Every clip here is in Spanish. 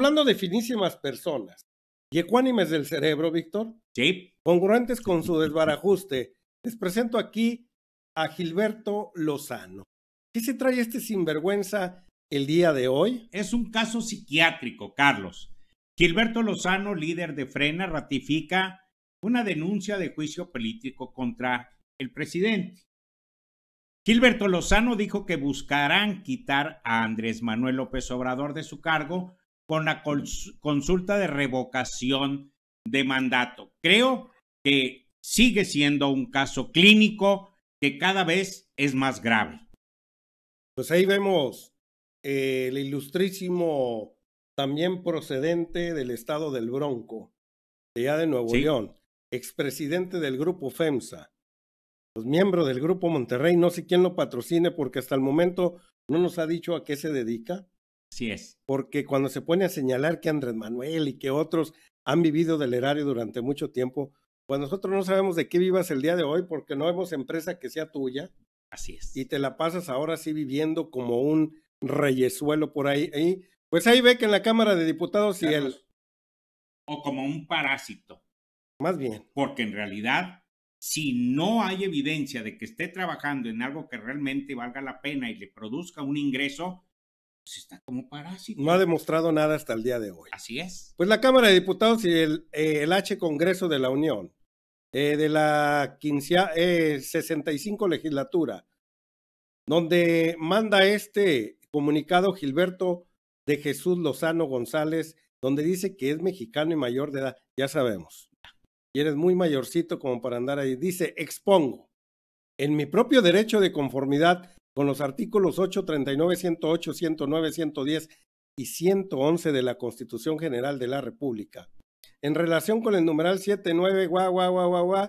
hablando de finísimas personas y ecuánimes del cerebro, Víctor. Sí. Congruentes con su desbarajuste, les presento aquí a Gilberto Lozano. ¿Qué se trae este sinvergüenza el día de hoy? Es un caso psiquiátrico, Carlos. Gilberto Lozano, líder de Frena, ratifica una denuncia de juicio político contra el presidente. Gilberto Lozano dijo que buscarán quitar a Andrés Manuel López Obrador de su cargo con la consulta de revocación de mandato. Creo que sigue siendo un caso clínico que cada vez es más grave. Pues ahí vemos eh, el ilustrísimo también procedente del estado del Bronco, allá de Nuevo León, expresidente del grupo FEMSA, los pues miembros del grupo Monterrey, no sé quién lo patrocine porque hasta el momento no nos ha dicho a qué se dedica, Así es. Porque cuando se pone a señalar que Andrés Manuel y que otros han vivido del erario durante mucho tiempo, pues nosotros no sabemos de qué vivas el día de hoy porque no vemos empresa que sea tuya. Así es. Y te la pasas ahora sí viviendo como un reyesuelo por ahí. pues ahí ve que en la Cámara de Diputados y él... O como un parásito. Más bien. Porque en realidad, si no hay evidencia de que esté trabajando en algo que realmente valga la pena y le produzca un ingreso, pues, está como parásito. No ha demostrado nada hasta el día de hoy. Así es. Pues la Cámara de Diputados y el, eh, el H Congreso de la Unión, eh, de la 65 eh, legislatura, donde manda este comunicado Gilberto de Jesús Lozano González, donde dice que es mexicano y mayor de edad, ya sabemos. Y eres muy mayorcito como para andar ahí. Dice, expongo, en mi propio derecho de conformidad con los artículos 8, 39, 108, 109, 110 y 111 de la Constitución General de la República. En relación con el numeral 79, guau, guau, guau, guau,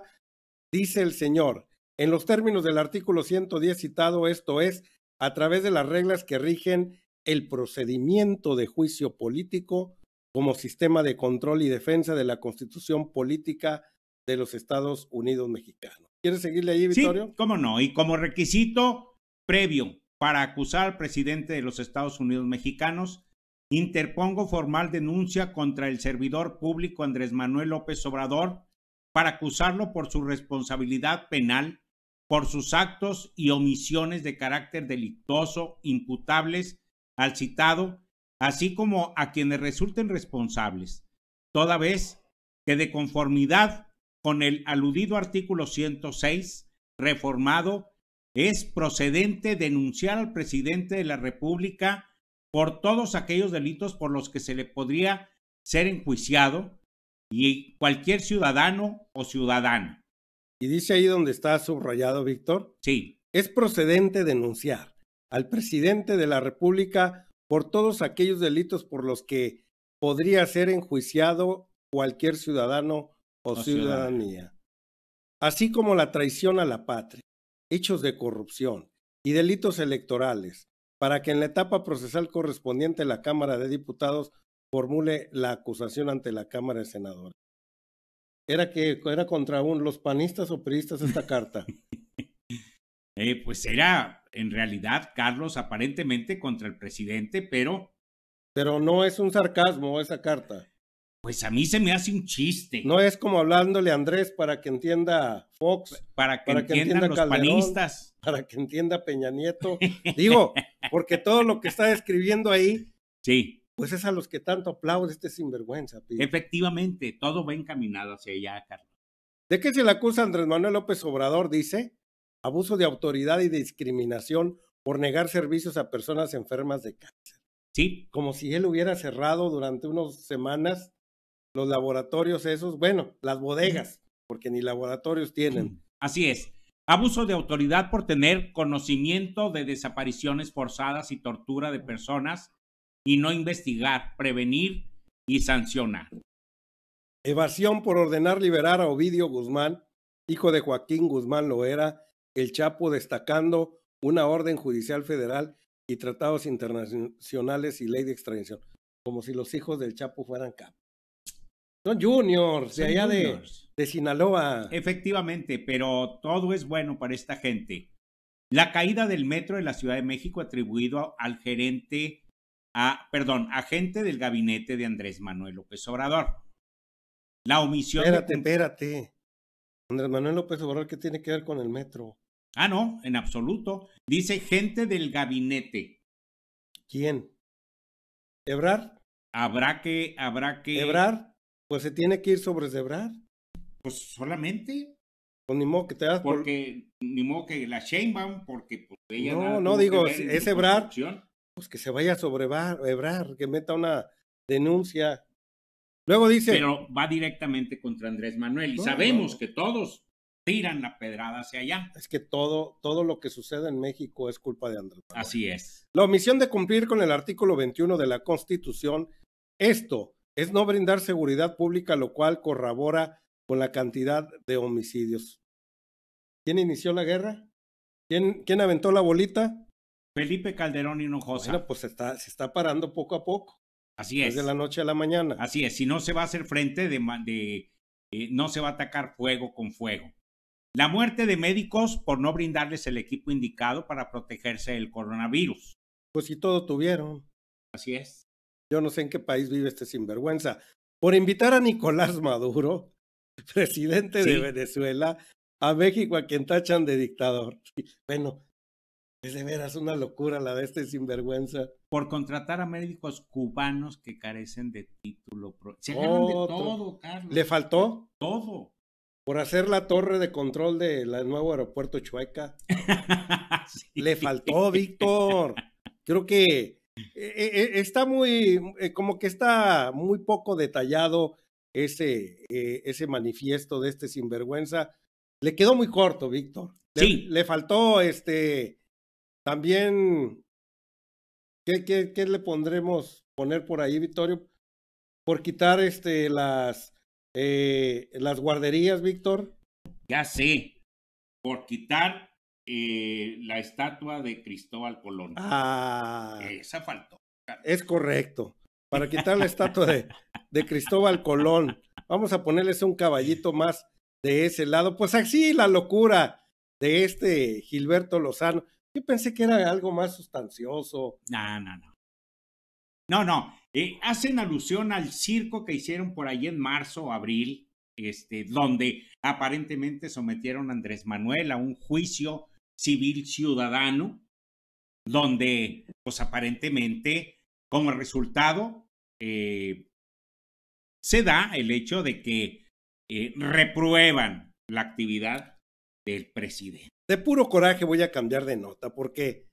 dice el señor, en los términos del artículo 110 citado, esto es, a través de las reglas que rigen el procedimiento de juicio político como sistema de control y defensa de la constitución política de los Estados Unidos mexicanos. ¿Quieres seguirle ahí, Victorio? Sí, cómo no. Y como requisito, previo para acusar al presidente de los Estados Unidos mexicanos, interpongo formal denuncia contra el servidor público Andrés Manuel López Obrador para acusarlo por su responsabilidad penal, por sus actos y omisiones de carácter delictuoso imputables al citado, así como a quienes resulten responsables, toda vez que de conformidad con el aludido artículo 106 reformado es procedente denunciar al presidente de la República por todos aquellos delitos por los que se le podría ser enjuiciado y cualquier ciudadano o ciudadana. Y dice ahí donde está subrayado, Víctor. Sí. Es procedente denunciar al presidente de la República por todos aquellos delitos por los que podría ser enjuiciado cualquier ciudadano o, ciudadanía, así como la traición a la patria, hechos de corrupción y delitos electorales, para que en la etapa procesal correspondiente la Cámara de Diputados formule la acusación ante la Cámara de Senadores. Era que era contra un los panistas o priistas esta carta. eh, pues era en realidad Carlos aparentemente contra el presidente, pero pero no es un sarcasmo esa carta. Pues a mí se me hace un chiste. No es como hablándole a Andrés para que entienda Fox, para que, entienda los para que entienda Peña Nieto. Digo, porque todo lo que está escribiendo ahí, sí, pues es a los que tanto aplaude este sinvergüenza. Efectivamente, todo va encaminado hacia allá, Carlos. ¿De qué se le acusa Andrés Manuel López Obrador? Dice, abuso de autoridad y discriminación por negar servicios a personas enfermas de cáncer. Sí. Como si él hubiera cerrado durante unas semanas los laboratorios esos, bueno, las bodegas, porque ni laboratorios tienen. Así es. Abuso de autoridad por tener conocimiento de desapariciones forzadas y tortura de personas y no investigar, prevenir y sancionar. Evasión por ordenar liberar a Ovidio Guzmán, hijo de Joaquín Guzmán Loera, el Chapo destacando una orden judicial federal y tratados internacionales y ley de extradición, como si los hijos del Chapo fueran capos. Son juniors, de allá de, de Sinaloa. Efectivamente, pero todo es bueno para esta gente. La caída del metro de la Ciudad de México atribuido al gerente, a, perdón, agente del gabinete de Andrés Manuel López Obrador. La omisión. Espérate, de... espérate. Andrés Manuel López Obrador, ¿qué tiene que ver con el metro? Ah, no, en absoluto. Dice gente del gabinete. ¿Quién? ¿Ebrar? Habrá que, habrá que. ¿Ebrar? pues se tiene que ir sobre Zebrar. Pues solamente. Pues ni modo que te das Porque, ni modo que la Sheinbaum, porque pues, ella. No, no, digo, es Zebrar. Pues que se vaya a sobrebrar, que meta una denuncia. Luego dice. Pero va directamente contra Andrés Manuel. Y sabemos que todos tiran la pedrada hacia allá. Es que todo, todo lo que sucede en México es culpa de Andrés Manuel. Así es. La omisión de cumplir con el artículo 21 de la Constitución, esto es no brindar seguridad pública, lo cual corrobora con la cantidad de homicidios. ¿Quién inició la guerra? ¿Quién, quién aventó la bolita? Felipe Calderón Hinojosa. Bueno, pues se está, se está parando poco a poco. Así es. Desde la noche a la mañana. Así es. Si no se va a hacer frente de, eh, no se va a atacar fuego con fuego. La muerte de médicos por no brindarles el equipo indicado para protegerse del coronavirus. Pues si todo tuvieron. Así es yo no sé en qué país vive este sinvergüenza, por invitar a Nicolás Maduro, presidente de Venezuela, a México a quien tachan de dictador. Bueno, es de veras una locura la de este sinvergüenza. Por contratar a médicos cubanos que carecen de título. Se de todo, Carlos. ¿Le faltó? Todo. Por hacer la torre de control del nuevo aeropuerto Chueca. Le faltó, Víctor. Creo que eh, eh, está muy, eh, como que está muy poco detallado ese, ese manifiesto de este sinvergüenza. Le quedó muy corto, Víctor. Sí. Le, faltó este también. ¿qué, ¿Qué, qué, le pondremos poner por ahí, Victorio? Por quitar este las las guarderías, Víctor. Ya sé. Por quitar eh, la estatua de Cristóbal Colón. Ah, esa faltó. Es correcto. Para quitar la estatua de, de Cristóbal Colón, vamos a ponerles un caballito más de ese lado. Pues así la locura de este Gilberto Lozano. Yo pensé que era algo más sustancioso. No, no, no. No, no. Eh, hacen alusión al circo que hicieron por ahí en marzo o abril, este, donde aparentemente sometieron a Andrés Manuel a un juicio civil ciudadano, donde pues aparentemente como resultado eh, se da el hecho de que eh, reprueban la actividad del presidente. De puro coraje voy a cambiar de nota porque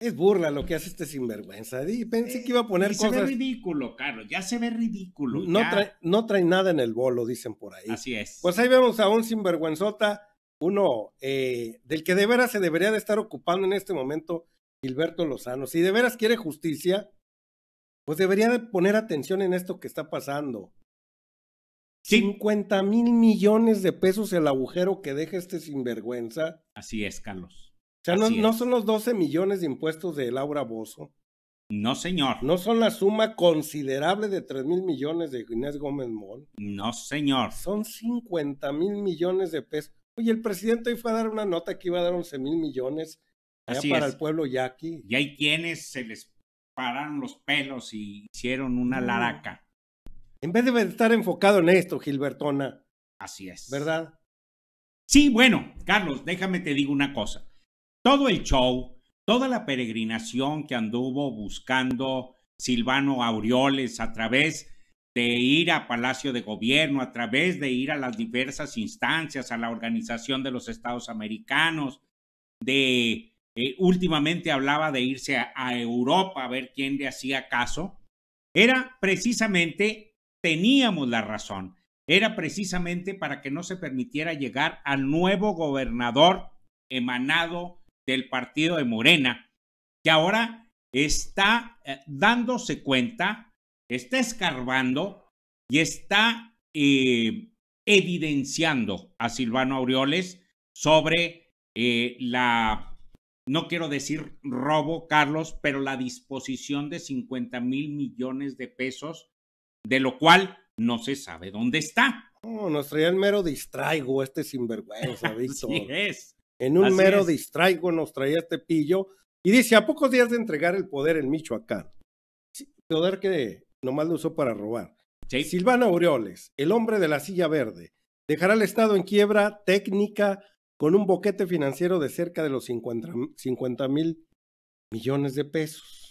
es burla lo que hace este sinvergüenza. Y pensé que iba a poner cosas. Se ve ridículo, Carlos, ya se ve ridículo. No, Trae, no trae nada en el bolo, dicen por ahí. Así es. Pues ahí vemos a un sinvergüenzota uno eh, del que de veras se debería de estar ocupando en este momento Gilberto Lozano. Si de veras quiere justicia, pues debería de poner atención en esto que está pasando. 50 mil millones de pesos el agujero que deja este sinvergüenza. Así es, Carlos. O sea, no, no, son los 12 millones de impuestos de Laura Bozo. No, señor. No son la suma considerable de 3 mil millones de Inés Gómez Mol. No, señor. Son 50 mil millones de pesos. Oye, el presidente hoy fue a dar una nota que iba a dar 11 mil millones ¿eh? para el pueblo yaqui. Y hay quienes se les pararon los pelos y hicieron una laraca. En vez de estar enfocado en esto, Gilbertona. Así es. ¿Verdad? Sí, bueno, Carlos, déjame te digo una cosa. Todo el show, toda la peregrinación que anduvo buscando Silvano Aureoles a través de ir a Palacio de Gobierno, a través de ir a las diversas instancias, a la Organización de los Estados Americanos, de eh, últimamente hablaba de irse a Europa a ver quién le hacía caso, era precisamente, teníamos la razón, era precisamente para que no se permitiera llegar al nuevo gobernador emanado del partido de Morena, que ahora está eh, dándose cuenta está escarbando y está eh, evidenciando a Silvano Aureoles sobre eh, la, no quiero decir robo, Carlos, pero la disposición de 50 mil millones de pesos, de lo cual no se sabe dónde está. No, nos traía el mero distraigo este sinvergüenza, Víctor. es. En un mero distraigo nos traía este pillo. Y dice, a pocos días de entregar el poder en Michoacán, poder que nomás lo usó para robar. Silvano Silvana Aureoles, el hombre de la silla verde, dejará al Estado en quiebra técnica con un boquete financiero de cerca de los 50 mil millones de pesos.